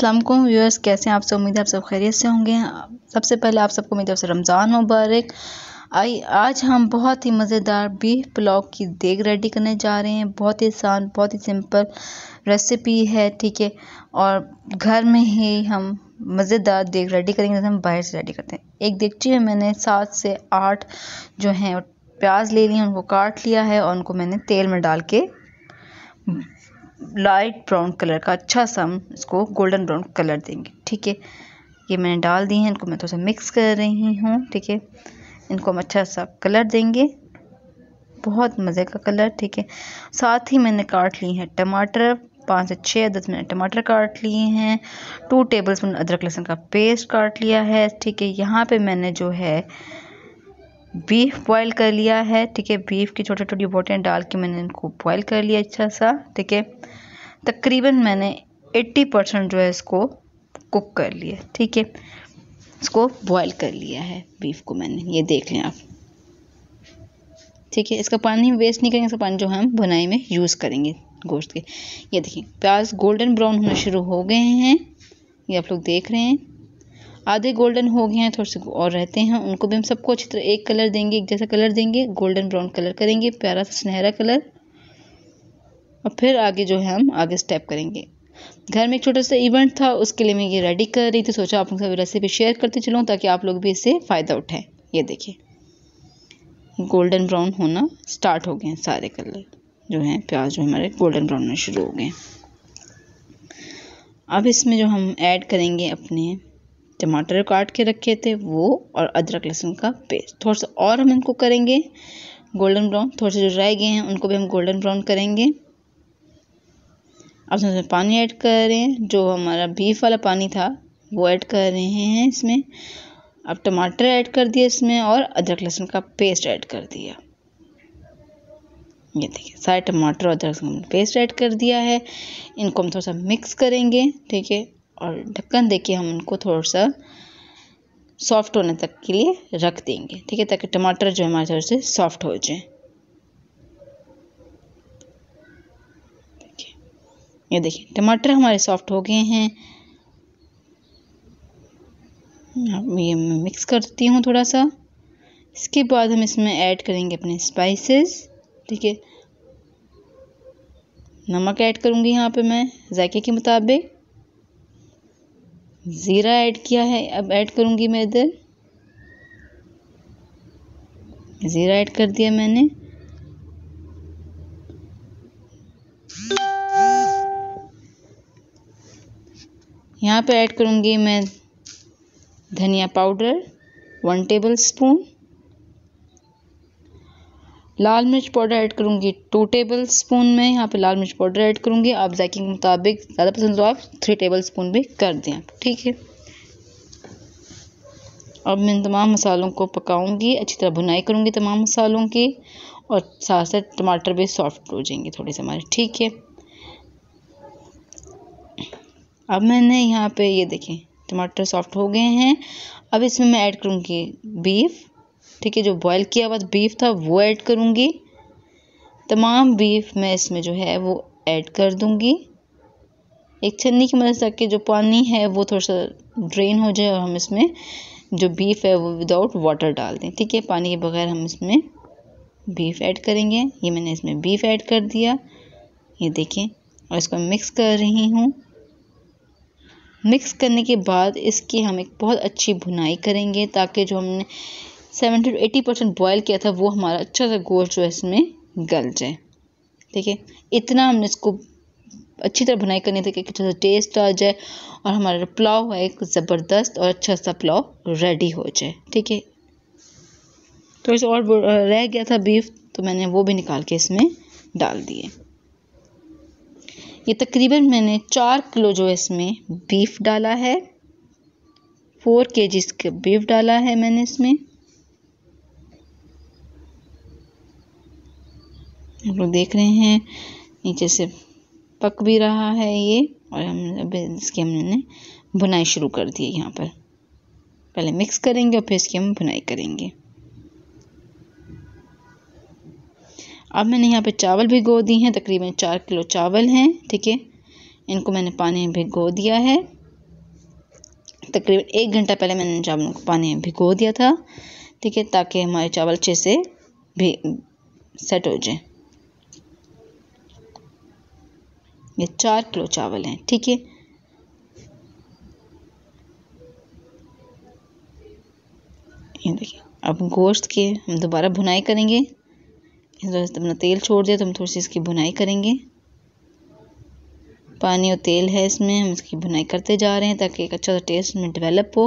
Aslam viewers कैसे हैं आप सब उम्मीद है आप सब खैरियत से होंगे सबसे पहले आप सबको मेरी तरफ से रमज़ान मुबारक आई आज हम बहुत ही मज़ेदार बीफ पुलाव की देग रेडी करने जा रहे हैं बहुत ही आसान बहुत ही सिंपल रेसिपी है ठीक है और घर में ही हम मज़ेदार देग रेडी करेंगे जैसे हम बाहर से रेडी करते हैं एक देखती है मैंने सात से आठ जो हैं प्याज ले लिए उनको काट लिया है और उनको मैंने तेल में डाल के लाइट ब्राउन कलर का अच्छा सा हम इसको गोल्डन ब्राउन कलर देंगे ठीक है ये मैंने डाल दी हैं इनको मैं थोड़ा सा मिक्स कर रही हूँ ठीक है इनको हम अच्छा सा कलर देंगे बहुत मज़े का कलर ठीक है साथ ही मैंने काट लिए हैं टमाटर पाँच से छः दस मिनट टमाटर काट लिए हैं टू टेबल स्पून अदरक लहसुन का पेस्ट काट लिया है ठीक है यहाँ पे मैंने जो है बीफ बॉईल कर लिया है ठीक है बीफ की छोटी छोटी बोटियाँ डाल के मैंने इनको बॉईल कर लिया अच्छा सा ठीक है तकरीबन मैंने 80 परसेंट जो है इसको कुक कर लिया ठीक है इसको बॉईल कर लिया है बीफ को मैंने ये देख लें आप ठीक है इसका पानी वेस्ट नहीं करेंगे इसका पानी जो हम बुनाई में यूज़ करेंगे गोश्त के ये देखिए प्याज गोल्डन ब्राउन होना शुरू हो गए हैं ये आप लोग देख रहे हैं आधे गोल्डन हो गए हैं थोड़े से और रहते हैं उनको भी हम सबको अच्छी तरह एक कलर देंगे एक जैसा कलर देंगे गोल्डन ब्राउन कलर करेंगे प्यारा सा सुनहरा कलर और फिर आगे जो है हम आगे स्टेप करेंगे घर में एक छोटा सा इवेंट था उसके लिए मैं ये रेडी कर रही थी सोचा आप लोग रेसिपी शेयर करते चलूँ ताकि आप लोग भी इससे फ़ायदा उठाएं ये देखिए गोल्डन ब्राउन होना स्टार्ट हो गए हैं सारे कलर जो हैं प्याज जो हमारे गोल्डन ब्राउन होना शुरू हो गए अब इसमें जो हम ऐड करेंगे अपने टमाटर काट के रखे थे वो और अदरक लहसुन का पेस्ट थोड़ा सा और हम इनको करेंगे गोल्डन ब्राउन थोड़े से जो रह गए हैं उनको भी हम गोल्डन ब्राउन करेंगे अब इसमें पानी ऐड कर रहे हैं जो हमारा बीफ वाला पानी था वो ऐड कर रहे हैं इसमें अब टमाटर ऐड कर दिए इसमें और अदरक लहसुन का पेस्ट ऐड कर दिया ये देखिए सारे टमाटर और अदरक लहसुन पेस्ट ऐड कर दिया है इनको हम थोड़ा सा मिक्स करेंगे ठीक है और ढक्कन देके हम उनको थोड़ा सा सॉफ्ट होने तक के लिए रख देंगे ठीक है ताकि टमाटर जो हमारे थोड़े से सॉफ्ट हो जाए ये देखिए टमाटर हमारे सॉफ्ट हो गए हैं ये मिक्स करती हूँ थोड़ा सा इसके बाद हम इसमें ऐड करेंगे अपने स्पाइसेस ठीक है नमक ऐड करूँगी यहाँ पे मैं जायके के मुताबिक ज़ीरा ऐड किया है अब ऐड करूँगी मैं इधर ज़ीरा ऐड कर दिया मैंने यहाँ पे ऐड करूँगी मैं धनिया पाउडर वन टेबल स्पून लाल मिर्च पाउडर ऐड करूँगी टू टेबल स्पून में यहाँ पे लाल मिर्च पाउडर ऐड करूँगी आप जायके के मुताबिक ज़्यादा पसंद हो आप थ्री टेबल स्पून भी कर दें ठीक है अब मैं तमाम मसालों को पकाऊंगी अच्छी तरह भुनाई करूँगी तमाम मसालों की और साथ साथ टमाटर भी सॉफ्ट हो जाएंगे थोड़े से हमारे ठीक है अब मैंने यहाँ पे ये देखें टमाटर सॉफ्ट हो गए हैं अब इसमें मैं ऐड करूँगी बीफ ठीक है जो बॉयल किया हुआ बीफ था वो ऐड करूँगी तमाम बीफ मैं इसमें जो है वो ऐड कर दूँगी एक छन्नी की मदद से जो पानी है वो थोड़ा सा ड्रेन हो जाए और हम इसमें जो बीफ है वो विदाउट वाटर डाल दें ठीक है पानी के बगैर हम इसमें बीफ ऐड करेंगे ये मैंने इसमें बीफ ऐड कर दिया ये देखें और इसको मिक्स कर रही हूँ मिक्स करने के बाद इसकी हम एक बहुत अच्छी भुनाई करेंगे ताकि जो हमने seventy two eighty percent boil किया था वो हमारा अच्छा सा गोश्त जो है इसमें गल जाए ठीक है इतना हमने इसको अच्छी तरह बनाई करनी थी कि अच्छा सा टेस्ट आ जाए और हमारा पुलाव है एक ज़बरदस्त और अच्छा सा पुलाव रेडी हो जाए ठीक है तो इस और रह गया था बीफ तो मैंने वो भी निकाल के इसमें डाल दिए ये तकरीबन मैंने चार किलो जो है इसमें बीफ डाला है फोर के जी बीफ डाला है मैंने इसमें हम लोग देख रहे हैं नीचे से पक भी रहा है ये और हम अब इसकी हमने बुनाई शुरू कर दी है यहाँ पर पहले मिक्स करेंगे और फिर इसकी हम बुनाई करेंगे अब मैंने यहाँ पे चावल भिगो दिए हैं तकरीबन चार किलो चावल हैं ठीक है इनको मैंने पानी में भिगो दिया है तकरीबन एक घंटा पहले मैंने चावलों को पानी में भिगो दिया था ठीक है ताकि हमारे चावल अच्छे से भी सेट हो जाए ये चार किलो चावल हैं ठीक है ये देखिए अब गोश्त के हम दोबारा भुनाई करेंगे अपना तेल छोड़ दिया तो हम थोड़ी सी इसकी भुनाई करेंगे पानी और तेल है इसमें हम इसकी भुनाई करते जा रहे हैं ताकि एक अच्छा सा टेस्ट में डेवलप हो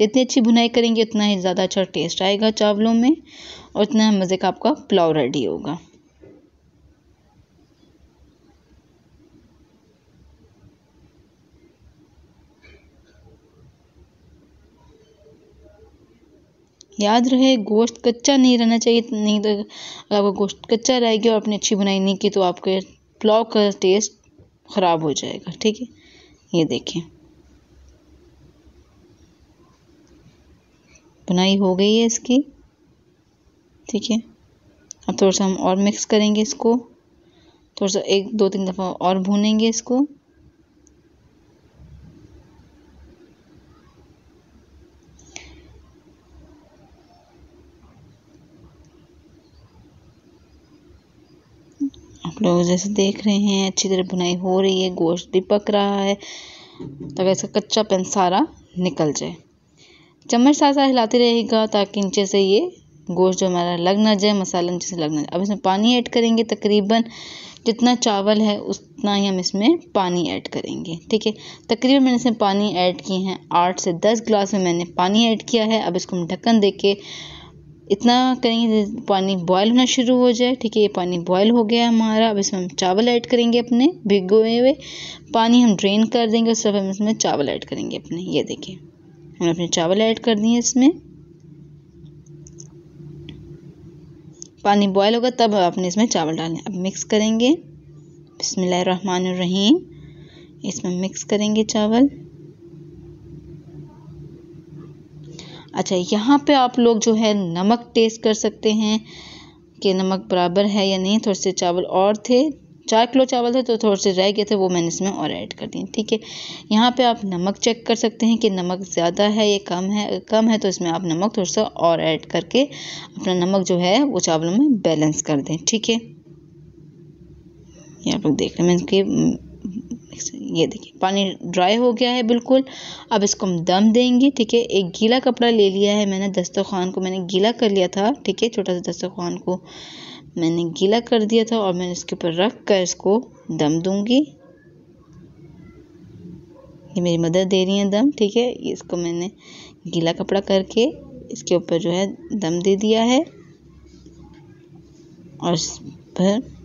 जितनी अच्छी भुनाई करेंगे उतना ही ज़्यादा अच्छा टेस्ट आएगा चावलों में और उतना मज़े का आपका पुलाव रेडी होगा याद रहे गोश्त कच्चा नहीं रहना चाहिए नहीं तो अगर आपका गोश्त कच्चा रहेगा और आपने अच्छी बुनाई नहीं की तो आपके पुलाव का टेस्ट ख़राब हो जाएगा ठीक है ये देखें बुनाई हो गई है इसकी ठीक है अब थोड़ा सा हम और मिक्स करेंगे इसको थोड़ा सा एक दो तीन दफ़ा और भूनेंगे इसको लोग जैसे देख रहे हैं अच्छी तरह बुनाई हो रही है गोश्त भी पक रहा है ताकि इसका पेन सारा निकल जाए चम्मच साथ हिलाते रहेगा ताकि नीचे से ये गोश्त जो हमारा लग ना जाए मसाला नीचे से लग ना जाए अब इसमें पानी ऐड करेंगे तकरीबन जितना चावल है उतना ही हम इसमें पानी ऐड करेंगे ठीक है तकरीबन मैंने इसमें पानी ऐड किए हैं आठ से दस गिलास में मैंने पानी ऐड किया है अब इसको हम ढक्कन दे के इतना करेंगे पानी बॉयल होना शुरू हो जाए ठीक है ये पानी बॉयल हो गया हमारा अब इसमें हम चावल ऐड करेंगे अपने भिगोए हुए पानी हम ड्रेन कर देंगे उस हम इसमें चावल ऐड करेंगे अपने ये देखिए हमने अपने चावल ऐड कर दिए इसमें पानी बॉयल होगा तब आपने इसमें चावल डालने अब मिक्स करेंगे बसमिल्लर रहीम इसमें मिक्स करेंगे चावल अच्छा यहाँ पे आप लोग जो है नमक टेस्ट कर सकते हैं कि नमक बराबर है या नहीं थोड़े से चावल और थे चार किलो चावल थे तो थोड़े से रह गए थे वो मैंने इसमें और ऐड कर दिए ठीक है यहाँ पे आप नमक चेक कर सकते हैं कि नमक ज़्यादा है या कम है कम है तो इसमें आप नमक थोड़ा सा और ऐड करके अपना नमक जो है वो चावलों में बैलेंस कर दें ठीक है ये आप लोग देख रहे हैं मैं ये देखिए पानी ड्राई हो गया है बिल्कुल अब इसको हम दम देंगे ठीक है एक गीला कपड़ा ले लिया है मैंने दस्तरखान को मैंने गीला कर लिया था ठीक है छोटा सा दस्तरखान को मैंने गीला कर दिया था और मैंने इसके ऊपर रख कर इसको दम दूंगी ये मेरी मदर दे रही है दम ठीक है इसको मैंने गीला कपड़ा करके इसके ऊपर जो है दम दे दिया है और इस पर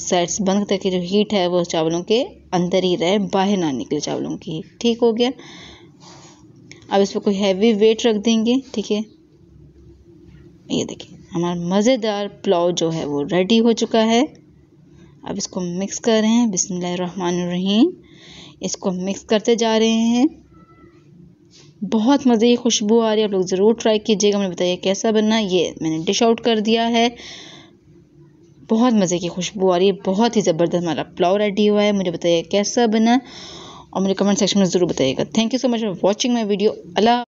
साइड्स बंद करके जो हीट है वो चावलों के अंदर ही रहे बाहर ना निकले चावलों की ठीक हो गया अब इस पर कोई हैवी वेट रख देंगे ठीक है ये देखिए हमारा मज़ेदार पुलाव जो है वो रेडी हो चुका है अब इसको मिक्स कर रहे हैं बिसमीम इसको मिक्स करते जा रहे हैं बहुत मज़े की खुशबू आ रही है आप लोग ज़रूर ट्राई कीजिएगा मैंने बताइए कैसा बनना ये मैंने डिश आउट कर दिया है बहुत मज़े की खुशबू आ रही है बहुत ही ज़बरदस्त हमारा पुलाव रेडी हुआ है मुझे बताइए कैसा बना और मुझे कमेंट सेक्शन में ज़रूर बताइएगा thank you so much for watching my video अला